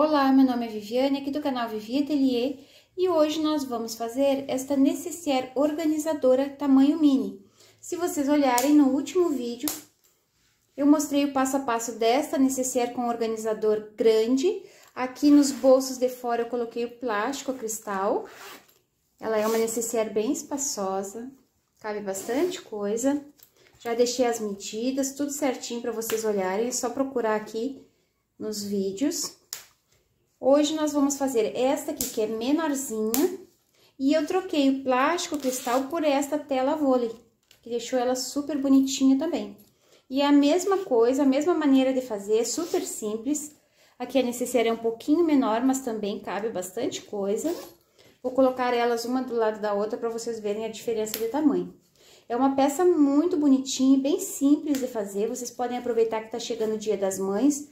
Olá, meu nome é Viviane, aqui do canal Vivi Atelier, e hoje nós vamos fazer esta necessaire organizadora tamanho mini. Se vocês olharem no último vídeo, eu mostrei o passo a passo desta necessaire com organizador grande. Aqui nos bolsos de fora eu coloquei o plástico, o cristal. Ela é uma necessaire bem espaçosa, cabe bastante coisa. Já deixei as medidas, tudo certinho para vocês olharem, é só procurar aqui nos vídeos. Hoje nós vamos fazer esta aqui, que é menorzinha, e eu troquei o plástico cristal por esta tela vôlei, que deixou ela super bonitinha também. E é a mesma coisa, a mesma maneira de fazer, super simples. Aqui a necessária é um pouquinho menor, mas também cabe bastante coisa. Vou colocar elas uma do lado da outra para vocês verem a diferença de tamanho. É uma peça muito bonitinha e bem simples de fazer. Vocês podem aproveitar que está chegando o Dia das Mães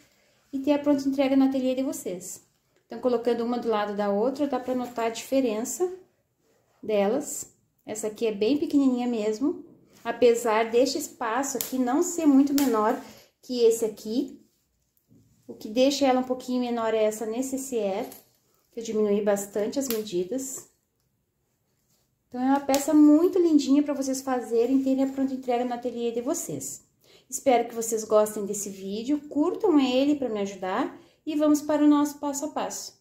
e ter a pronta entrega no ateliê de vocês. Então, colocando uma do lado da outra, dá pra notar a diferença delas. Essa aqui é bem pequenininha mesmo, apesar deste espaço aqui não ser muito menor que esse aqui. O que deixa ela um pouquinho menor é essa nesse CE, que eu diminui bastante as medidas. Então, é uma peça muito lindinha para vocês fazerem e terem a pronta entrega no ateliê de vocês. Espero que vocês gostem desse vídeo, curtam ele para me ajudar e vamos para o nosso passo a passo.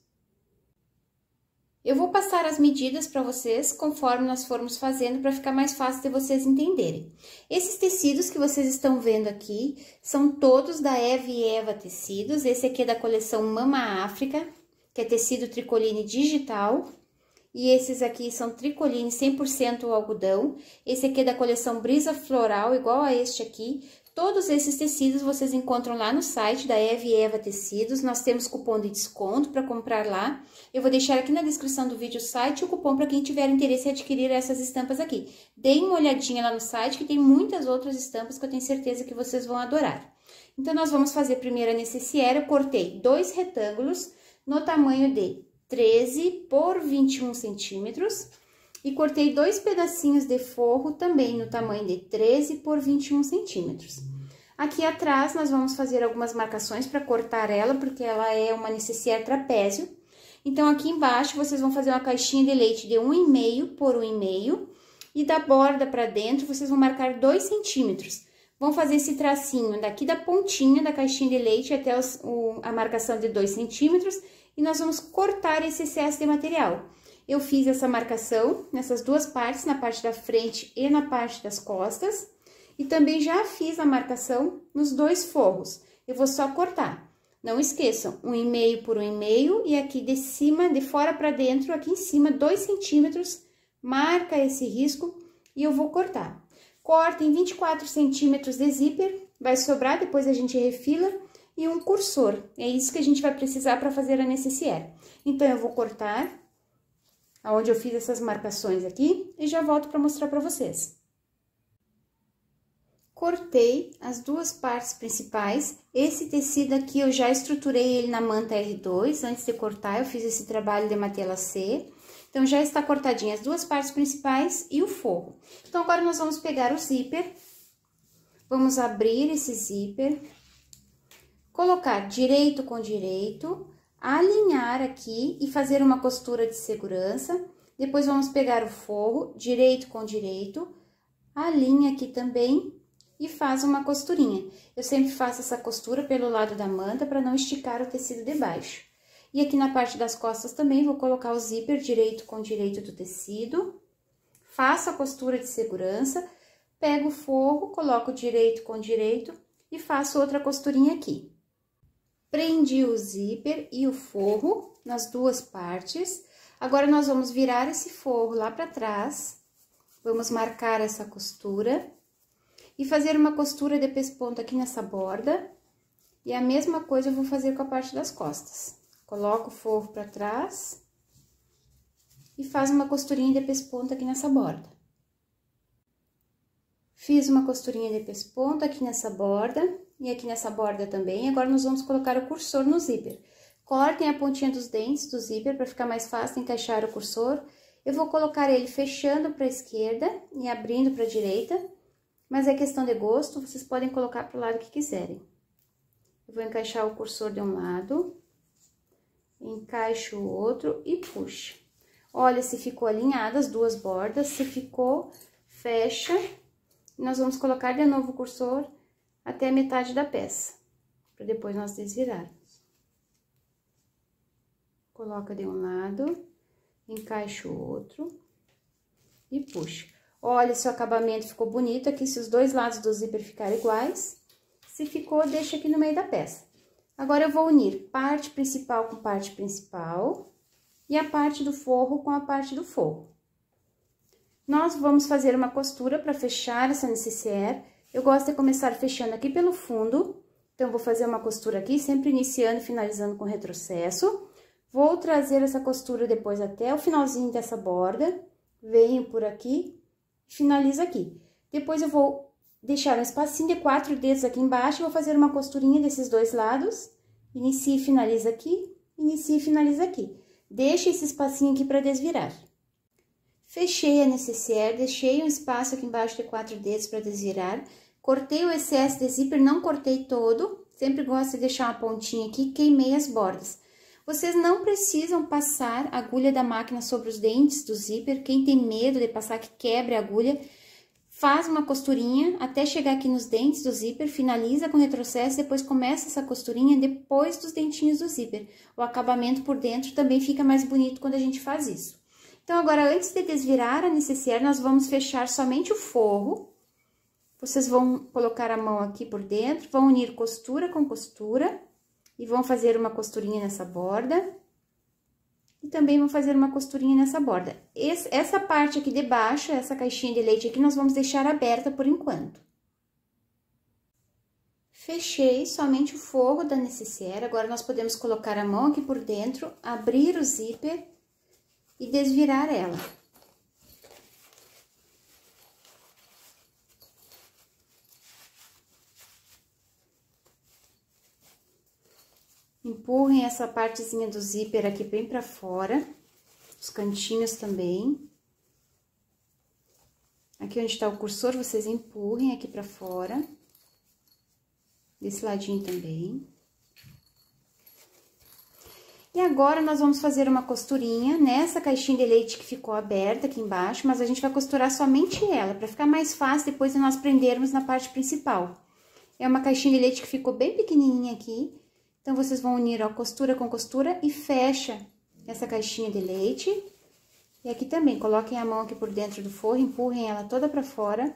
Eu vou passar as medidas para vocês conforme nós formos fazendo para ficar mais fácil de vocês entenderem. Esses tecidos que vocês estão vendo aqui são todos da Eva e Eva Tecidos. Esse aqui é da coleção Mama África, que é tecido tricoline digital. E esses aqui são tricoline 100% algodão. Esse aqui é da coleção Brisa Floral, igual a este aqui, Todos esses tecidos vocês encontram lá no site da e Eva Tecidos. Nós temos cupom de desconto para comprar lá. Eu vou deixar aqui na descrição do vídeo o site e o cupom para quem tiver interesse em adquirir essas estampas aqui. Deem uma olhadinha lá no site que tem muitas outras estampas que eu tenho certeza que vocês vão adorar. Então, nós vamos fazer primeiro a necessaire. Eu cortei dois retângulos no tamanho de 13 por 21 centímetros. E cortei dois pedacinhos de forro também no tamanho de 13 por 21 centímetros. Aqui atrás, nós vamos fazer algumas marcações para cortar ela, porque ela é uma necessaire trapézio. Então, aqui embaixo, vocês vão fazer uma caixinha de leite de 1,5 por 1,5 e da borda para dentro, vocês vão marcar 2 centímetros. Vão fazer esse tracinho daqui da pontinha da caixinha de leite até os, o, a marcação de 2 centímetros e nós vamos cortar esse excesso de material. Eu fiz essa marcação nessas duas partes, na parte da frente e na parte das costas. E também já fiz a marcação nos dois forros. Eu vou só cortar. Não esqueçam, um e meio por um e meio e aqui de cima, de fora para dentro, aqui em cima, dois centímetros. Marca esse risco e eu vou cortar. Corta em 24 centímetros de zíper, vai sobrar, depois a gente refila e um cursor. É isso que a gente vai precisar para fazer a necessaire. Então, eu vou cortar aonde eu fiz essas marcações aqui e já volto para mostrar para vocês. Cortei as duas partes principais. Esse tecido aqui eu já estruturei ele na manta R2, antes de cortar eu fiz esse trabalho de matela C. Então, já está cortadinha as duas partes principais e o forro. Então, agora nós vamos pegar o zíper, vamos abrir esse zíper, colocar direito com direito, alinhar aqui e fazer uma costura de segurança. Depois, vamos pegar o forro, direito com direito, alinha aqui também e faz uma costurinha. Eu sempre faço essa costura pelo lado da manta para não esticar o tecido de baixo. E aqui na parte das costas também vou colocar o zíper direito com direito do tecido. Faço a costura de segurança, pego o forro, coloco direito com direito e faço outra costurinha aqui. Prendi o zíper e o forro nas duas partes. Agora, nós vamos virar esse forro lá para trás, vamos marcar essa costura e fazer uma costura de pesponto aqui nessa borda. E a mesma coisa eu vou fazer com a parte das costas. Coloco o forro para trás e faz uma costurinha de pesponto aqui nessa borda. Fiz uma costurinha de pesponto aqui nessa borda e aqui nessa borda também. Agora, nós vamos colocar o cursor no zíper. Cortem a pontinha dos dentes do zíper para ficar mais fácil encaixar o cursor. Eu vou colocar ele fechando para a esquerda e abrindo para a direita, mas é questão de gosto, vocês podem colocar para o lado que quiserem. Eu vou encaixar o cursor de um lado, encaixo o outro e puxo. Olha se ficou alinhada as duas bordas, se ficou, fecha. Nós vamos colocar de novo o cursor até a metade da peça, para depois nós desvirarmos. Coloca de um lado, encaixa o outro e puxa. Olha se o acabamento ficou bonito aqui, se os dois lados do zíper ficaram iguais. Se ficou, deixa aqui no meio da peça. Agora, eu vou unir parte principal com parte principal e a parte do forro com a parte do forro. Nós vamos fazer uma costura para fechar essa necessaire eu gosto de começar fechando aqui pelo fundo, então, vou fazer uma costura aqui, sempre iniciando e finalizando com retrocesso. Vou trazer essa costura depois até o finalzinho dessa borda, venho por aqui, finalizo aqui. Depois, eu vou deixar um espacinho de quatro dedos aqui embaixo, vou fazer uma costurinha desses dois lados, inicio e finalizo aqui, inicio e finalizo aqui. Deixa esse espacinho aqui para desvirar. Fechei a necessaire, deixei um espaço aqui embaixo de quatro dedos para desvirar. Cortei o excesso de zíper, não cortei todo, sempre gosto de deixar uma pontinha aqui, queimei as bordas. Vocês não precisam passar a agulha da máquina sobre os dentes do zíper, quem tem medo de passar que quebre a agulha, faz uma costurinha até chegar aqui nos dentes do zíper, finaliza com retrocesso, depois começa essa costurinha depois dos dentinhos do zíper. O acabamento por dentro também fica mais bonito quando a gente faz isso. Então, agora, antes de desvirar a necessaire, nós vamos fechar somente o forro, vocês vão colocar a mão aqui por dentro, vão unir costura com costura e vão fazer uma costurinha nessa borda. E também vão fazer uma costurinha nessa borda. Esse, essa parte aqui de baixo, essa caixinha de leite aqui, nós vamos deixar aberta por enquanto. Fechei somente o forro da necessaire, agora nós podemos colocar a mão aqui por dentro, abrir o zíper e desvirar ela. Empurrem essa partezinha do zíper aqui bem pra fora, os cantinhos também. Aqui onde tá o cursor, vocês empurrem aqui pra fora. Desse ladinho também. E agora, nós vamos fazer uma costurinha nessa caixinha de leite que ficou aberta aqui embaixo, mas a gente vai costurar somente ela, pra ficar mais fácil depois de nós prendermos na parte principal. É uma caixinha de leite que ficou bem pequenininha aqui, então, vocês vão unir ó, costura com costura e fecha essa caixinha de leite. E aqui também, coloquem a mão aqui por dentro do forro, empurrem ela toda pra fora.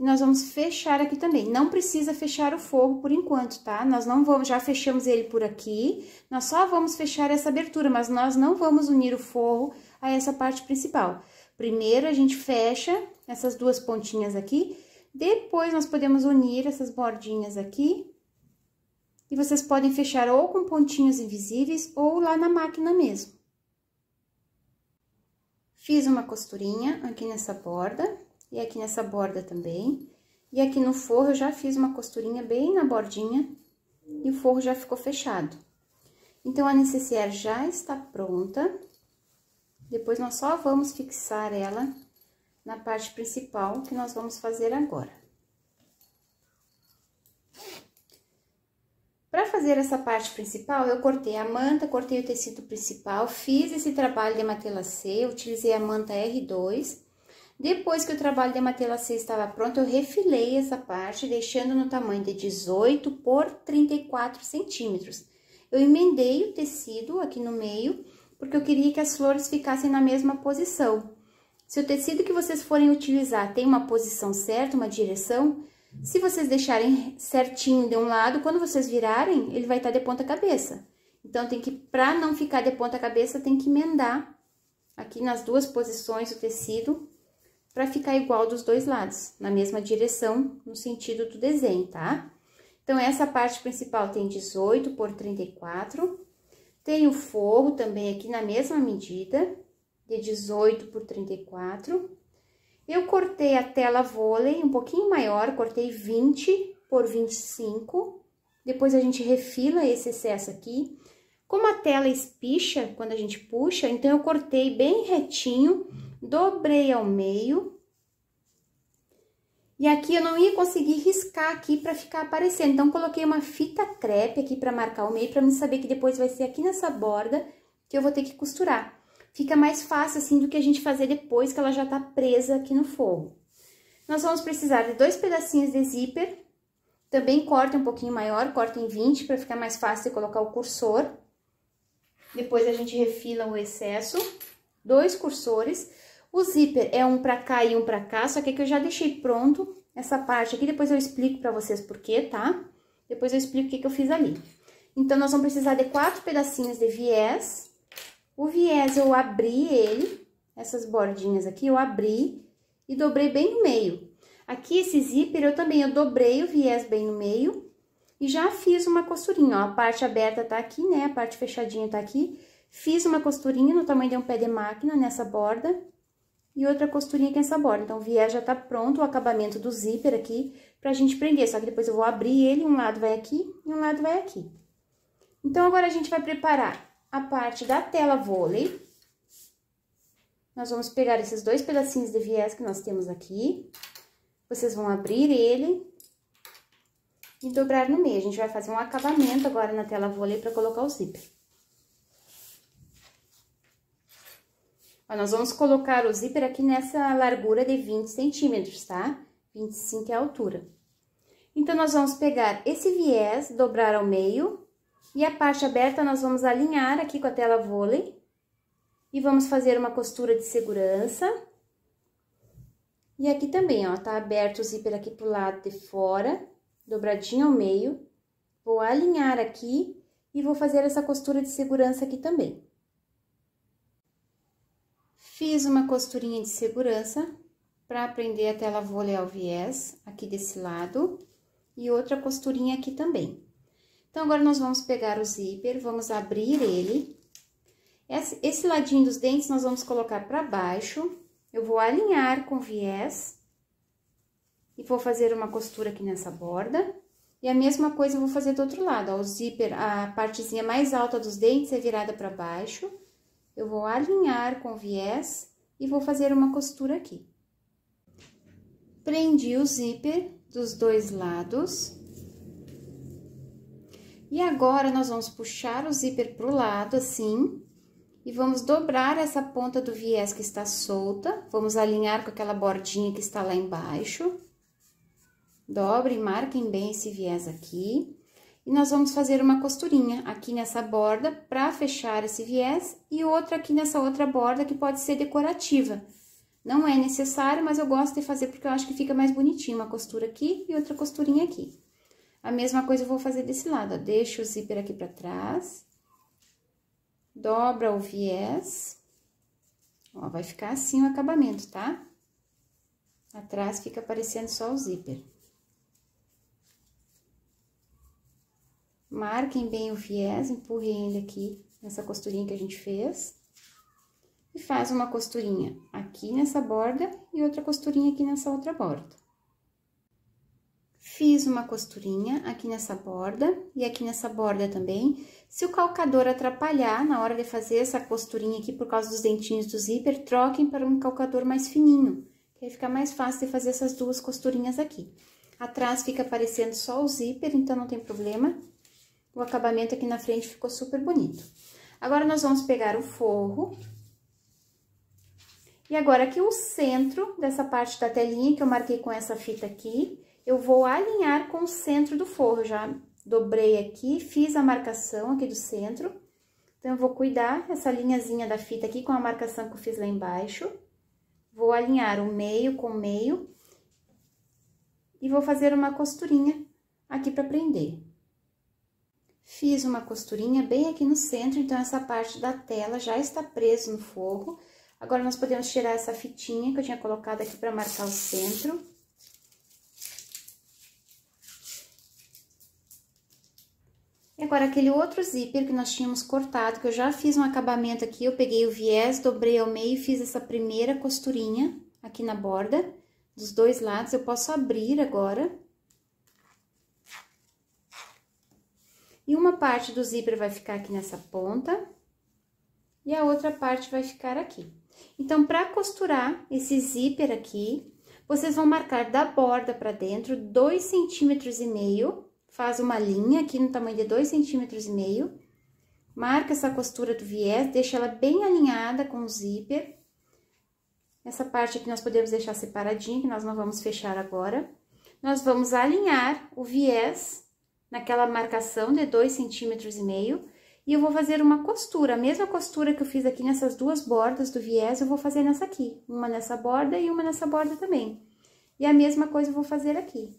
E nós vamos fechar aqui também. Não precisa fechar o forro por enquanto, tá? Nós não vamos, já fechamos ele por aqui, nós só vamos fechar essa abertura, mas nós não vamos unir o forro a essa parte principal. Primeiro, a gente fecha essas duas pontinhas aqui, depois nós podemos unir essas bordinhas aqui e vocês podem fechar ou com pontinhos invisíveis ou lá na máquina mesmo. Fiz uma costurinha aqui nessa borda e aqui nessa borda também. E aqui no forro eu já fiz uma costurinha bem na bordinha e o forro já ficou fechado. Então, a necessaire já está pronta. Depois, nós só vamos fixar ela na parte principal que nós vamos fazer agora. Para fazer essa parte principal, eu cortei a manta, cortei o tecido principal, fiz esse trabalho de matelassê, utilizei a manta R2. Depois que o trabalho de matelassê estava pronto, eu refilei essa parte, deixando no tamanho de 18 por 34 centímetros. Eu emendei o tecido aqui no meio, porque eu queria que as flores ficassem na mesma posição. Se o tecido que vocês forem utilizar tem uma posição certa, uma direção, se vocês deixarem certinho de um lado, quando vocês virarem, ele vai estar tá de ponta cabeça. Então, tem que, pra não ficar de ponta cabeça, tem que emendar aqui nas duas posições o tecido, pra ficar igual dos dois lados, na mesma direção, no sentido do desenho, tá? Então, essa parte principal tem 18 por 34, tem o forro também aqui na mesma medida, de 18 por 34, eu cortei a tela vôlei um pouquinho maior, cortei 20 por 25. Depois a gente refila esse excesso aqui. Como a tela espicha quando a gente puxa, então eu cortei bem retinho, dobrei ao meio. E aqui eu não ia conseguir riscar aqui para ficar aparecendo, então coloquei uma fita crepe aqui para marcar o meio, para mim saber que depois vai ser aqui nessa borda que eu vou ter que costurar fica mais fácil assim do que a gente fazer depois que ela já tá presa aqui no fogo. Nós vamos precisar de dois pedacinhos de zíper, também corta um pouquinho maior, corta em 20 para ficar mais fácil de colocar o cursor. Depois a gente refila o excesso, dois cursores. O zíper é um para cá e um para cá, só que aqui é eu já deixei pronto essa parte aqui, depois eu explico para vocês por quê, tá? Depois eu explico o que, que eu fiz ali. Então, nós vamos precisar de quatro pedacinhos de viés, o viés eu abri ele, essas bordinhas aqui eu abri e dobrei bem no meio. Aqui esse zíper eu também eu dobrei o viés bem no meio e já fiz uma costurinha, ó, a parte aberta tá aqui, né, a parte fechadinha tá aqui. Fiz uma costurinha no tamanho de um pé de máquina nessa borda e outra costurinha aqui nessa borda. Então, o viés já tá pronto, o acabamento do zíper aqui, pra gente prender. Só que depois eu vou abrir ele, um lado vai aqui e um lado vai aqui. Então, agora a gente vai preparar a parte da tela vôlei. Nós vamos pegar esses dois pedacinhos de viés que nós temos aqui. Vocês vão abrir ele e dobrar no meio. A gente vai fazer um acabamento agora na tela vôlei para colocar o zíper. Ó, nós vamos colocar o zíper aqui nessa largura de 20 centímetros, tá? 25 é a altura. Então, nós vamos pegar esse viés, dobrar ao meio e a parte aberta nós vamos alinhar aqui com a tela vôlei. E vamos fazer uma costura de segurança. E aqui também, ó, tá aberto o zíper aqui pro lado de fora, dobradinho ao meio. Vou alinhar aqui e vou fazer essa costura de segurança aqui também. Fiz uma costurinha de segurança para prender a tela vôlei ao viés, aqui desse lado, e outra costurinha aqui também. Então, agora nós vamos pegar o zíper, vamos abrir ele. Esse ladinho dos dentes nós vamos colocar para baixo. Eu vou alinhar com viés. E vou fazer uma costura aqui nessa borda. E a mesma coisa eu vou fazer do outro lado, ó, o zíper, a partezinha mais alta dos dentes é virada para baixo. Eu vou alinhar com viés e vou fazer uma costura aqui. Prendi o zíper dos dois lados. E agora, nós vamos puxar o zíper pro lado, assim, e vamos dobrar essa ponta do viés que está solta, vamos alinhar com aquela bordinha que está lá embaixo. Dobre, marquem bem esse viés aqui. E nós vamos fazer uma costurinha aqui nessa borda para fechar esse viés e outra aqui nessa outra borda que pode ser decorativa. Não é necessário, mas eu gosto de fazer porque eu acho que fica mais bonitinho uma costura aqui e outra costurinha aqui. A mesma coisa eu vou fazer desse lado, ó. Deixo o zíper aqui pra trás. Dobra o viés. Ó, vai ficar assim o acabamento, tá? Atrás fica aparecendo só o zíper. Marquem bem o viés, empurrem ele aqui nessa costurinha que a gente fez. E faz uma costurinha aqui nessa borda e outra costurinha aqui nessa outra borda. Fiz uma costurinha aqui nessa borda e aqui nessa borda também. Se o calcador atrapalhar na hora de fazer essa costurinha aqui por causa dos dentinhos do zíper, troquem para um calcador mais fininho, que aí fica mais fácil de fazer essas duas costurinhas aqui. Atrás fica aparecendo só o zíper, então não tem problema. O acabamento aqui na frente ficou super bonito. Agora, nós vamos pegar o forro. E agora, aqui o centro dessa parte da telinha, que eu marquei com essa fita aqui, eu vou alinhar com o centro do forro. já dobrei aqui, fiz a marcação aqui do centro. Então, eu vou cuidar essa linhazinha da fita aqui com a marcação que eu fiz lá embaixo. Vou alinhar o meio com o meio. E vou fazer uma costurinha aqui para prender. Fiz uma costurinha bem aqui no centro, então, essa parte da tela já está presa no forro. Agora, nós podemos tirar essa fitinha que eu tinha colocado aqui para marcar o centro. E agora, aquele outro zíper que nós tínhamos cortado, que eu já fiz um acabamento aqui, eu peguei o viés, dobrei ao meio e fiz essa primeira costurinha aqui na borda, dos dois lados, eu posso abrir agora. E uma parte do zíper vai ficar aqui nessa ponta, e a outra parte vai ficar aqui. Então, para costurar esse zíper aqui, vocês vão marcar da borda para dentro dois centímetros e meio faz uma linha aqui no tamanho de 2,5 cm, marca essa costura do viés, deixa ela bem alinhada com o zíper. Essa parte aqui nós podemos deixar separadinha, que nós não vamos fechar agora. Nós vamos alinhar o viés naquela marcação de 2,5 cm, e eu vou fazer uma costura, a mesma costura que eu fiz aqui nessas duas bordas do viés, eu vou fazer nessa aqui, uma nessa borda e uma nessa borda também. E a mesma coisa eu vou fazer aqui.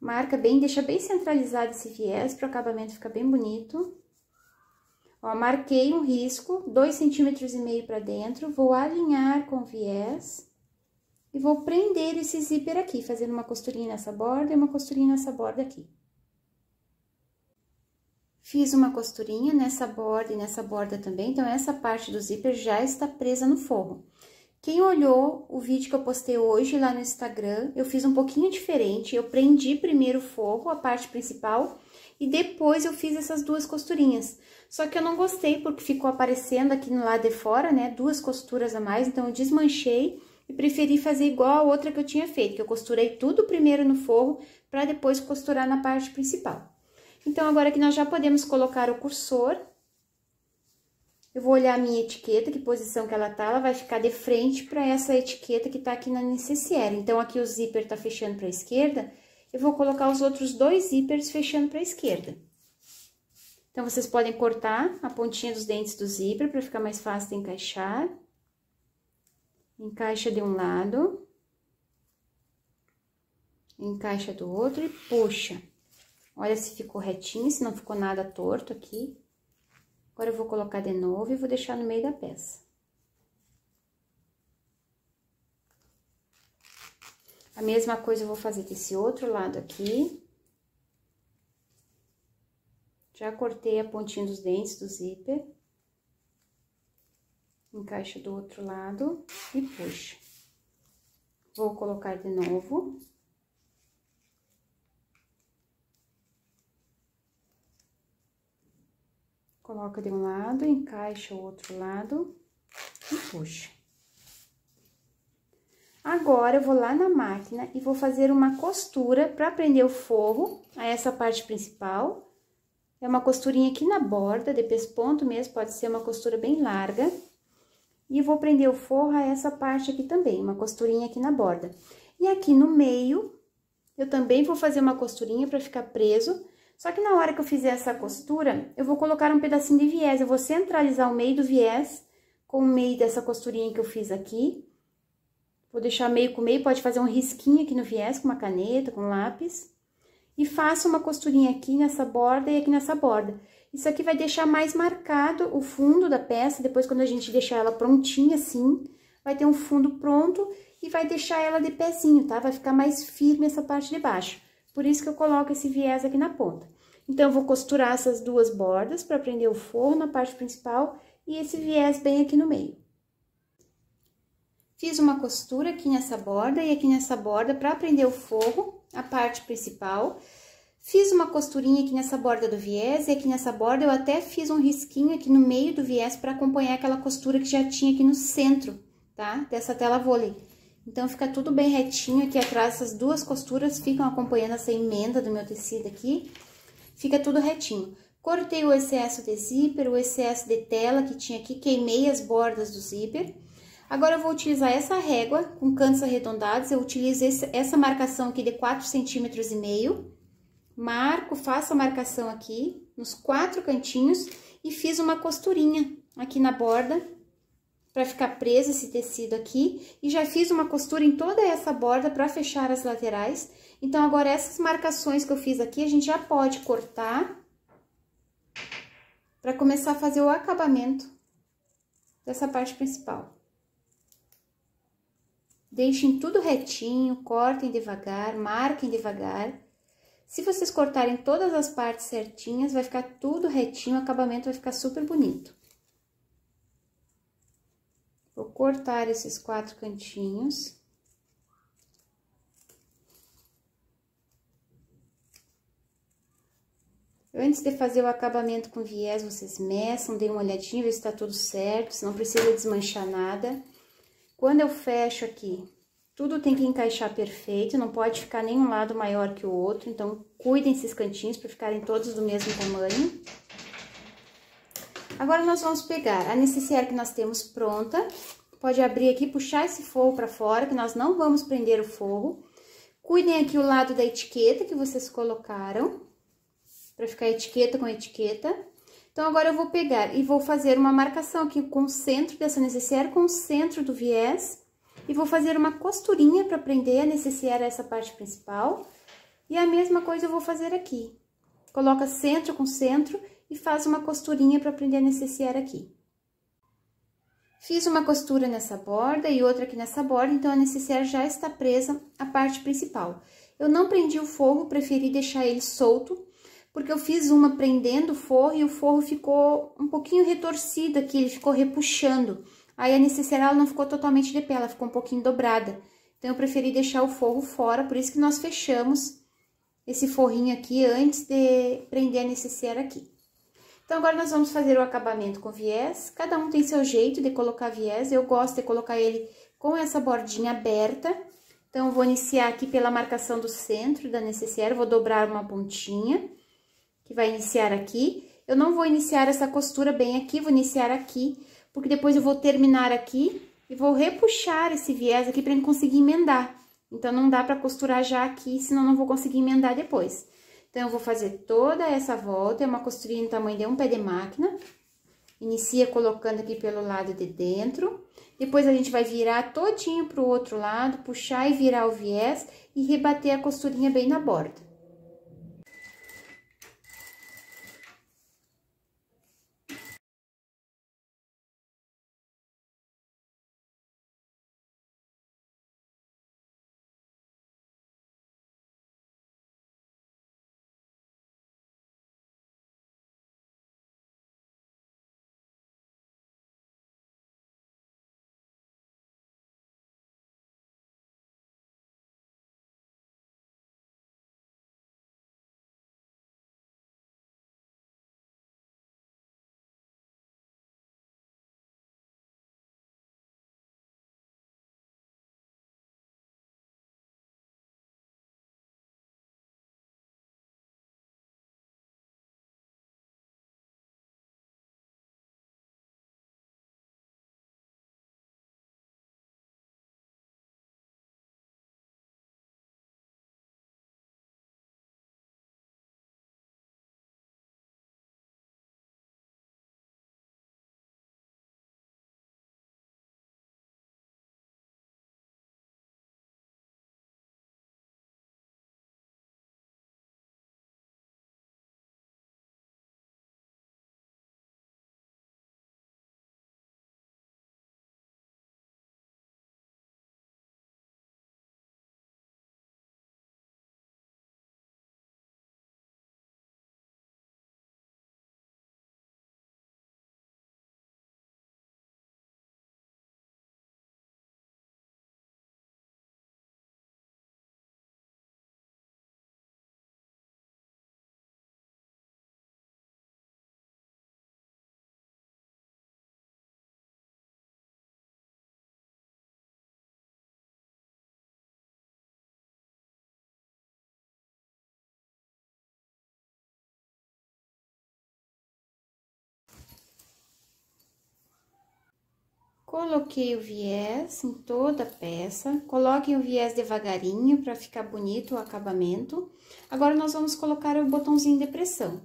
Marca bem, deixa bem centralizado esse viés, para o acabamento ficar bem bonito. Ó, marquei um risco, dois centímetros e meio para dentro, vou alinhar com o viés e vou prender esse zíper aqui, fazendo uma costurinha nessa borda e uma costurinha nessa borda aqui. Fiz uma costurinha nessa borda e nessa borda também, então essa parte do zíper já está presa no forro. Quem olhou o vídeo que eu postei hoje lá no Instagram, eu fiz um pouquinho diferente. Eu prendi primeiro o forro, a parte principal, e depois eu fiz essas duas costurinhas. Só que eu não gostei porque ficou aparecendo aqui no lado de fora, né, duas costuras a mais, então eu desmanchei e preferi fazer igual a outra que eu tinha feito, que eu costurei tudo primeiro no forro para depois costurar na parte principal. Então, agora que nós já podemos colocar o cursor, eu vou olhar a minha etiqueta, que posição que ela tá, ela vai ficar de frente para essa etiqueta que tá aqui na necessaire. Então, aqui o zíper tá fechando para a esquerda, eu vou colocar os outros dois zíperes fechando para a esquerda. Então, vocês podem cortar a pontinha dos dentes do zíper para ficar mais fácil de encaixar. Encaixa de um lado. Encaixa do outro e puxa. Olha se ficou retinho, se não ficou nada torto aqui. Agora, eu vou colocar de novo e vou deixar no meio da peça. A mesma coisa eu vou fazer desse outro lado aqui. Já cortei a pontinha dos dentes do zíper. Encaixa do outro lado e puxa. Vou colocar de novo. Coloca de um lado, encaixa o outro lado e puxa. Agora, eu vou lá na máquina e vou fazer uma costura para prender o forro a essa parte principal. É uma costurinha aqui na borda, de pesponto mesmo, pode ser uma costura bem larga. E vou prender o forro a essa parte aqui também, uma costurinha aqui na borda. E aqui no meio, eu também vou fazer uma costurinha para ficar preso só que na hora que eu fizer essa costura, eu vou colocar um pedacinho de viés, eu vou centralizar o meio do viés com o meio dessa costurinha que eu fiz aqui. Vou deixar meio com meio, pode fazer um risquinho aqui no viés com uma caneta, com um lápis. E faço uma costurinha aqui nessa borda e aqui nessa borda. Isso aqui vai deixar mais marcado o fundo da peça, depois quando a gente deixar ela prontinha assim, vai ter um fundo pronto e vai deixar ela de pezinho, tá? Vai ficar mais firme essa parte de baixo. Por isso que eu coloco esse viés aqui na ponta. Então, eu vou costurar essas duas bordas para prender o forro na parte principal e esse viés bem aqui no meio. Fiz uma costura aqui nessa borda e aqui nessa borda para prender o forro, a parte principal. Fiz uma costurinha aqui nessa borda do viés e aqui nessa borda eu até fiz um risquinho aqui no meio do viés para acompanhar aquela costura que já tinha aqui no centro, tá? Dessa tela vôlei. Então, fica tudo bem retinho aqui atrás, essas duas costuras ficam acompanhando essa emenda do meu tecido aqui, fica tudo retinho. Cortei o excesso de zíper, o excesso de tela que tinha aqui, queimei as bordas do zíper. Agora, eu vou utilizar essa régua com cantos arredondados, eu utilizo esse, essa marcação aqui de 4,5 centímetros e meio. Marco, faço a marcação aqui, nos quatro cantinhos, e fiz uma costurinha aqui na borda para ficar preso esse tecido aqui. E já fiz uma costura em toda essa borda para fechar as laterais. Então, agora, essas marcações que eu fiz aqui, a gente já pode cortar para começar a fazer o acabamento dessa parte principal. Deixem tudo retinho, cortem devagar, marquem devagar. Se vocês cortarem todas as partes certinhas, vai ficar tudo retinho, o acabamento vai ficar super bonito. Vou cortar esses quatro cantinhos. Antes de fazer o acabamento com viés, vocês meçam, deem uma olhadinha, ver se tá tudo certo, se não precisa desmanchar nada. Quando eu fecho aqui, tudo tem que encaixar perfeito, não pode ficar nenhum lado maior que o outro, então cuidem esses cantinhos para ficarem todos do mesmo tamanho. Agora, nós vamos pegar a necessaire que nós temos pronta, pode abrir aqui, puxar esse forro para fora, que nós não vamos prender o forro. Cuidem aqui o lado da etiqueta que vocês colocaram, para ficar etiqueta com etiqueta. Então, agora eu vou pegar e vou fazer uma marcação aqui com o centro dessa necessaire, com o centro do viés. E vou fazer uma costurinha para prender a necessaire essa parte principal. E a mesma coisa eu vou fazer aqui. Coloca centro com centro e faz uma costurinha para prender a necessaire aqui. Fiz uma costura nessa borda e outra aqui nessa borda, então a necessaire já está presa a parte principal. Eu não prendi o forro, preferi deixar ele solto, porque eu fiz uma prendendo o forro e o forro ficou um pouquinho retorcido aqui, ele ficou repuxando. Aí a necessaire não ficou totalmente de pé, ela ficou um pouquinho dobrada. Então, eu preferi deixar o forro fora, por isso que nós fechamos esse forrinho aqui antes de prender a necessaire aqui. Então, agora nós vamos fazer o acabamento com viés. Cada um tem seu jeito de colocar viés. Eu gosto de colocar ele com essa bordinha aberta. Então, vou iniciar aqui pela marcação do centro da necessaire. Vou dobrar uma pontinha, que vai iniciar aqui. Eu não vou iniciar essa costura bem aqui, vou iniciar aqui, porque depois eu vou terminar aqui e vou repuxar esse viés aqui para ele conseguir emendar. Então, não dá para costurar já aqui, senão não vou conseguir emendar depois. Então, eu vou fazer toda essa volta, é uma costurinha no tamanho de um pé de máquina. Inicia colocando aqui pelo lado de dentro. Depois, a gente vai virar todinho pro outro lado, puxar e virar o viés e rebater a costurinha bem na borda. Coloquei o viés em toda a peça, coloquem o viés devagarinho para ficar bonito o acabamento. Agora, nós vamos colocar o botãozinho de pressão.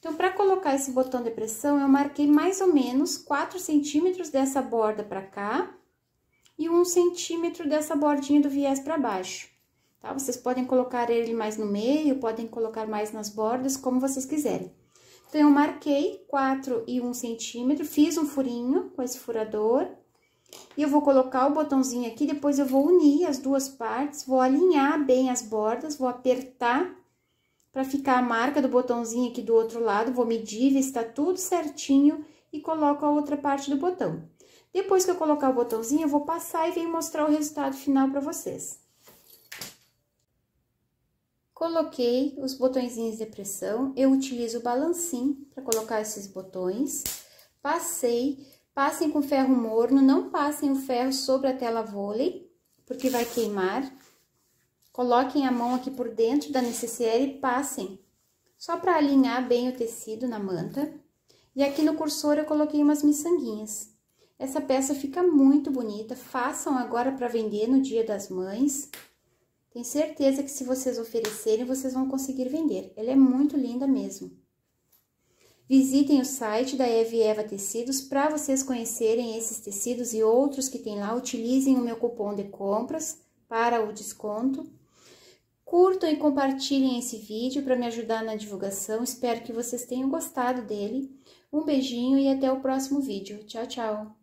Então, para colocar esse botão de pressão, eu marquei mais ou menos 4 centímetros dessa borda para cá e 1 centímetro dessa bordinha do viés para baixo, tá? Vocês podem colocar ele mais no meio, podem colocar mais nas bordas, como vocês quiserem. Então, eu marquei 4 e 1 centímetro, fiz um furinho com esse furador, e eu vou colocar o botãozinho aqui, depois eu vou unir as duas partes, vou alinhar bem as bordas, vou apertar para ficar a marca do botãozinho aqui do outro lado, vou medir, ver se tá tudo certinho e coloco a outra parte do botão. Depois que eu colocar o botãozinho, eu vou passar e venho mostrar o resultado final para vocês. Coloquei os botõezinhos de pressão, eu utilizo o balancim para colocar esses botões, passei, Passem com ferro morno, não passem o ferro sobre a tela vôlei, porque vai queimar. Coloquem a mão aqui por dentro da necessaire e passem, só para alinhar bem o tecido na manta. E aqui no cursor eu coloquei umas miçanguinhas. Essa peça fica muito bonita, façam agora para vender no Dia das Mães. Tenho certeza que se vocês oferecerem, vocês vão conseguir vender. Ela é muito linda mesmo. Visitem o site da Eve Eva Tecidos para vocês conhecerem esses tecidos e outros que tem lá. Utilizem o meu cupom de compras para o desconto. Curtam e compartilhem esse vídeo para me ajudar na divulgação. Espero que vocês tenham gostado dele. Um beijinho e até o próximo vídeo. Tchau, tchau!